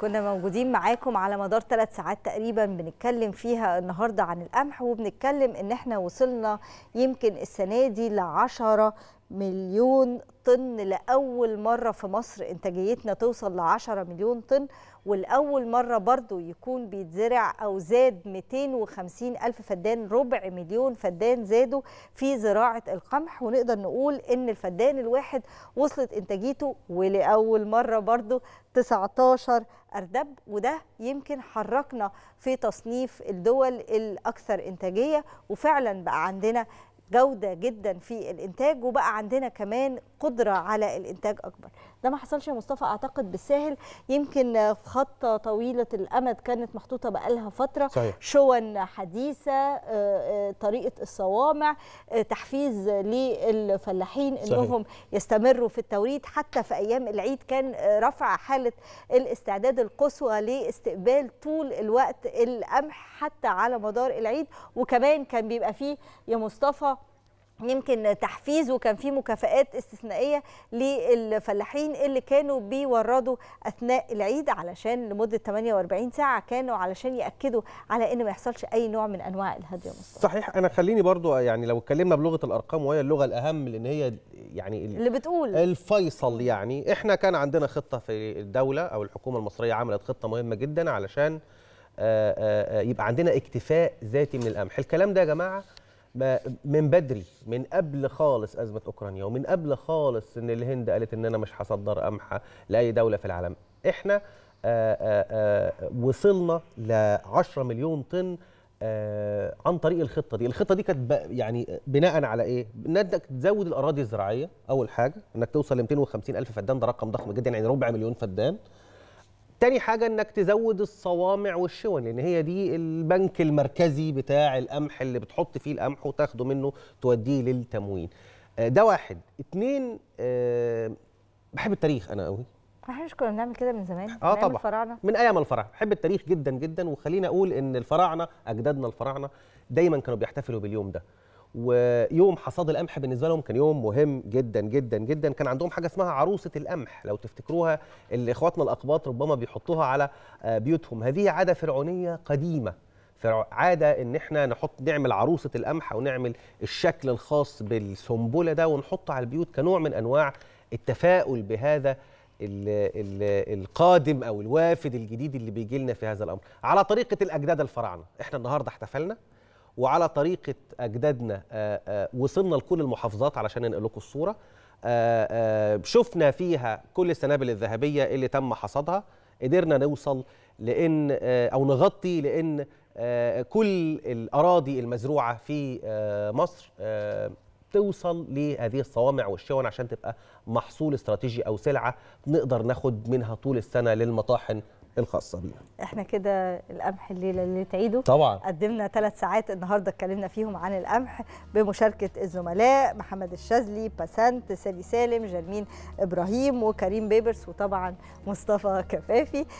كنا موجودين معاكم على مدار ثلاث ساعات تقريبا بنتكلم فيها النهارده عن القمح وبنتكلم ان احنا وصلنا يمكن السنه دي لعشره مليون طن لأول مرة في مصر إنتاجيتنا توصل لعشرة 10 مليون طن والأول مرة برضو يكون بيتزرع أو زاد 250 ألف فدان ربع مليون فدان زادوا في زراعة القمح ونقدر نقول إن الفدان الواحد وصلت إنتاجيته ولأول مرة برضو 19 أردب وده يمكن حركنا في تصنيف الدول الأكثر إنتاجية وفعلا بقى عندنا جودة جدا في الإنتاج وبقى عندنا كمان قدرة على الإنتاج أكبر ده ما حصلش يا مصطفى أعتقد بالساهل يمكن في خطة طويلة الأمد كانت محطوطة بقالها فترة صحيح. شون حديثة آه، آه، طريقة الصوامع آه، تحفيز للفلاحين أنهم يستمروا في التوريد حتى في أيام العيد كان رفع حالة الاستعداد القصوى لاستقبال طول الوقت القمح حتى على مدار العيد وكمان كان بيبقى فيه يا مصطفى يمكن تحفيز وكان في مكافآت استثنائية للفلاحين اللي كانوا بيوردوا أثناء العيد علشان لمدة 48 ساعة كانوا علشان يأكدوا على إن ما يحصلش أي نوع من أنواع الهدي مصر. صحيح أنا خليني برضو يعني لو اتكلمنا بلغة الأرقام وهي اللغة الأهم لأن هي يعني اللي بتقول الفيصل يعني إحنا كان عندنا خطة في الدولة أو الحكومة المصرية عملت خطة مهمة جدا علشان آه، آه، آه، يبقى عندنا اكتفاء ذاتي من القمح الكلام ده يا جماعة من بدري من قبل خالص ازمه اوكرانيا ومن قبل خالص ان الهند قالت ان انا مش هصدر قمح لاي دوله في العالم احنا آآ آه، آآ آه، آه، وصلنا ل 10 مليون طن عن طريق الخطه دي الخطه دي كانت يعني بناء على ايه انك تزود الاراضي الزراعيه اول حاجه انك توصل ل 250 الف فدان ده رقم ضخم جدا يعني ربع مليون فدان تاني حاجة انك تزود الصوامع والشون لان هي دي البنك المركزي بتاع القمح اللي بتحط فيه القمح وتاخده منه توديه للتموين آه، ده واحد اتنين أه بحب التاريخ انا قوي احنا مش كنا بنعمل كده من زمان اه من طبعا الفراعنه من ايام الفراعنه بحب التاريخ جدا جدا وخليني اقول ان الفراعنه اجدادنا الفراعنه دايما كانوا بيحتفلوا باليوم ده ويوم حصاد القمح بالنسبه لهم كان يوم مهم جدا جدا جدا كان عندهم حاجه اسمها عروسه القمح لو تفتكروها اللي اخواتنا الاقباط ربما بيحطوها على آه، بيوتهم هذه عاده فرعونيه قديمه عاده ان احنا نحط نعمل عروسه القمح ونعمل الشكل الخاص بالسنبله ده ونحطه على البيوت كنوع من انواع التفاؤل بهذا القادم او الوافد الجديد اللي بيجي لنا في هذا الامر على طريقه الاجداد الفراعنه احنا النهارده احتفلنا وعلى طريقه اجدادنا آه، آه، وصلنا لكل المحافظات علشان ننقل لكم الصوره آه، شفنا فيها كل السنابل الذهبيه اللي تم حصادها قدرنا نوصل لان او نغطي لان كل الاراضي المزروعه في مصر توصل لهذه الصوامع والشون عشان تبقى محصول استراتيجي او سلعه نقدر ناخد منها طول السنه للمطاحن الخاصه بيها احنا كده القمح الليله اللي تعيده طبعا قدمنا ثلاث ساعات النهارده اتكلمنا فيهم عن القمح بمشاركه الزملاء محمد الشاذلي باسنت سالي سالم جرمين ابراهيم وكريم بيبرس وطبعا مصطفى كفافي